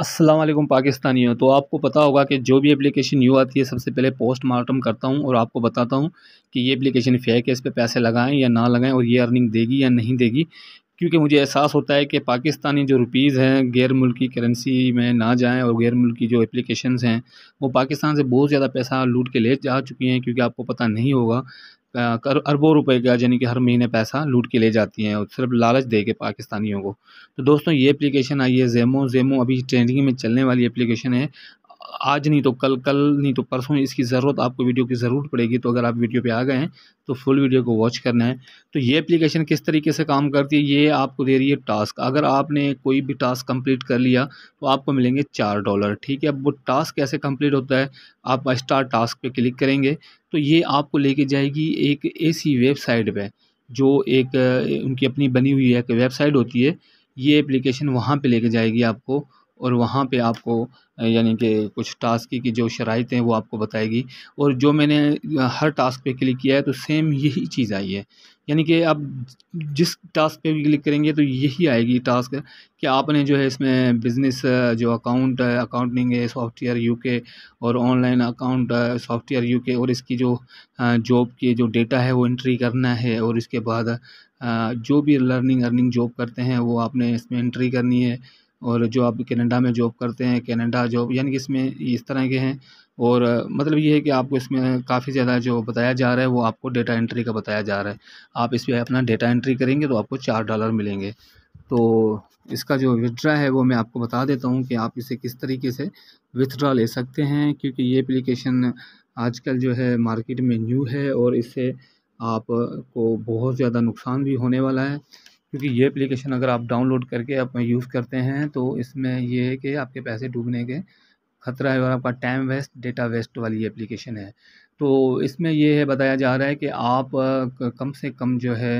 पाकिस्तानी पाकिस्तानियों तो आपको पता होगा कि जो भी एप्लीकेशन यू आती है सबसे पहले पोस्ट मार्टम करता हूँ और आपको बताता हूँ कि ये एप्लीकेशन फेक है इस पर पैसे लगाएं या ना लगाएं और ये अर्निंग देगी या नहीं देगी क्योंकि मुझे एहसास होता है कि पाकिस्तानी जो रुपीज़ हैं गैर मुल्की करेंसी में ना जाएं और गैर मुल्की जो एप्लीकेशंस हैं वो पाकिस्तान से बहुत ज़्यादा पैसा लूट के ले जा चुकी हैं क्योंकि आपको पता नहीं होगा अरबों रुपए का यानी कि हर महीने पैसा लूट के ले जाती हैं और सिर्फ लालच दे के पाकिस्तानियों को तो दोस्तों ये एप्लीकेशन आई है जेमो जेमो अभी ट्रेंडिंग में चलने वाली एप्लीकेशन है आज नहीं तो कल कल नहीं तो परसों इसकी ज़रूरत आपको वीडियो की ज़रूरत पड़ेगी तो अगर आप वीडियो पे आ गए हैं तो फुल वीडियो को वॉच करना है तो ये एप्लीकेशन किस तरीके से काम करती है ये आपको दे रही है टास्क अगर आपने कोई भी टास्क कंप्लीट कर लिया तो आपको मिलेंगे चार डॉलर ठीक है अब वो टास्क कैसे कम्प्लीट होता है आप स्टार टास्क पर क्लिक करेंगे तो ये आपको लेके जाएगी एक ऐसी वेबसाइट पर जो एक उनकी अपनी बनी हुई है एक वेबसाइट होती है ये एप्लीकेशन वहाँ पर लेके जाएगी आपको और वहाँ पे आपको यानी कि कुछ टास्क की जो शराइत हैं वो आपको बताएगी और जो मैंने हर टास्क पे क्लिक किया है तो सेम यही चीज़ आई है यानी कि आप जिस टास्क पे भी क्लिक करेंगे तो यही आएगी टास्क कि आपने जो है इसमें बिज़नेस जो अकाउंट अकाउंटिंग है सॉफ्टवेयर यूके और ऑनलाइन अकाउंट सॉफ्टवेयर यूके और इसकी जो जॉब के जो डेटा है वो एंट्री करना है और इसके बाद जो भी लर्निंग अर्निंग जॉब करते हैं वो आपने इसमें एंट्री करनी है और जो आप कनाडा में जॉब करते हैं कनाडा जॉब यानी कि इसमें इस तरह के हैं और मतलब ये है कि आपको इसमें काफ़ी ज़्यादा जो बताया जा रहा है वो आपको डेटा एंट्री का बताया जा रहा है आप इस पर अपना डेटा एंट्री करेंगे तो आपको चार डॉलर मिलेंगे तो इसका जो विदड्रा है वो मैं आपको बता देता हूँ कि आप इसे किस तरीके से विथड्रा ले सकते हैं क्योंकि ये एप्लीकेशन आजकल जो है मार्केट में न्यू है और इससे आपको बहुत ज़्यादा नुकसान भी होने वाला है क्योंकि ये एप्लीकेशन अगर आप डाउनलोड करके आप यूज़ करते हैं तो इसमें ये है कि आपके पैसे डूबने के ख़तरा है और आपका टाइम वेस्ट डेटा वेस्ट वाली एप्लीकेशन है तो इसमें ये है बताया जा रहा है कि आप कम से कम जो है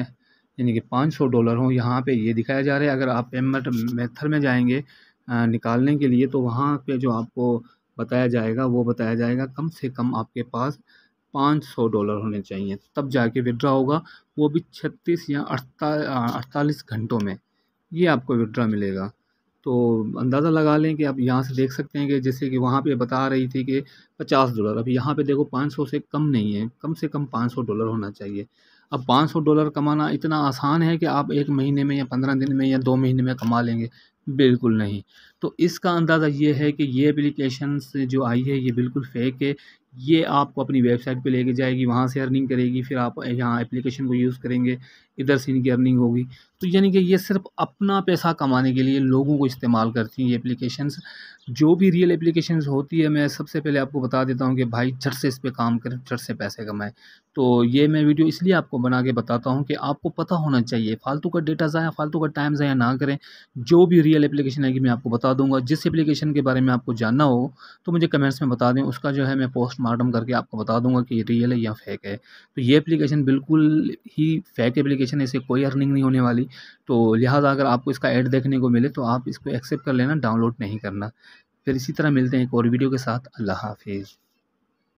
यानी कि पाँच सौ डॉलर हो यहाँ पे ये दिखाया जा रहा है अगर आप पेमेंट मेथड में जाएंगे निकालने के लिए तो वहाँ पे जो आपको बताया जाएगा वो बताया जाएगा कम से कम आपके पास पाँच सौ डॉलर होने चाहिए तब जाके विड्रा होगा वो भी छत्तीस या अड़तालीस घंटों में ये आपको विड्रा मिलेगा तो अंदाज़ा लगा लें कि आप यहाँ से देख सकते हैं कि जैसे कि वहाँ पे बता रही थी कि पचास डॉलर अब यहाँ पे देखो पाँच सौ से कम नहीं है कम से कम पाँच सौ डॉलर होना चाहिए अब पाँच सौ डॉलर कमाना इतना आसान है कि आप एक महीने में या पंद्रह दिन में या दो महीने में कमा लेंगे बिल्कुल नहीं तो इसका अंदाज़ा ये है कि ये एप्लीकेशन जो आई है ये बिल्कुल फेक है ये आपको अपनी वेबसाइट पे लेके जाएगी वहाँ से अर्निंग करेगी फिर आप यहाँ एप्लीकेशन को यूज़ करेंगे इधर से इनकी अर्निंग होगी तो यानी कि ये सिर्फ अपना पैसा कमाने के लिए लोगों को इस्तेमाल करती हैं ये एप्लीकेशंस जो भी रियल एप्लीकेशंस होती है मैं सबसे पहले आपको बता देता हूँ कि भाई झट से इस पर काम करें झट से पैसे कमाएं तो ये मैं वीडियो इसलिए आपको बना के बताता हूँ कि आपको पता होना चाहिए फालतू का डेटा ज़ाया फालतू का टाइम ज़ाया ना करें जो भी रियल एप्लीकेशन आएगी मैं आपको बता दूँगा जिस एप्लीकेशन के बारे में आपको जानना हो तो मुझे कमेंट्स में बता दें उसका जो है मैं पोस्टमार्टम करके आपको बता दूँगा कि रियल है या फेक है तो ये एप्लीकेशन बिल्कुल ही फेक एप्लीकेशन एप्लीकेशन इससे कोई अर्निंग नहीं होने वाली तो लिहाजा अगर आपको इसका ऐड देखने को मिले तो आप इसको एक्सेप्ट कर लेना डाउनलोड नहीं करना फिर इसी तरह मिलते हैं एक और वीडियो के साथ अल्लाह हाफिज़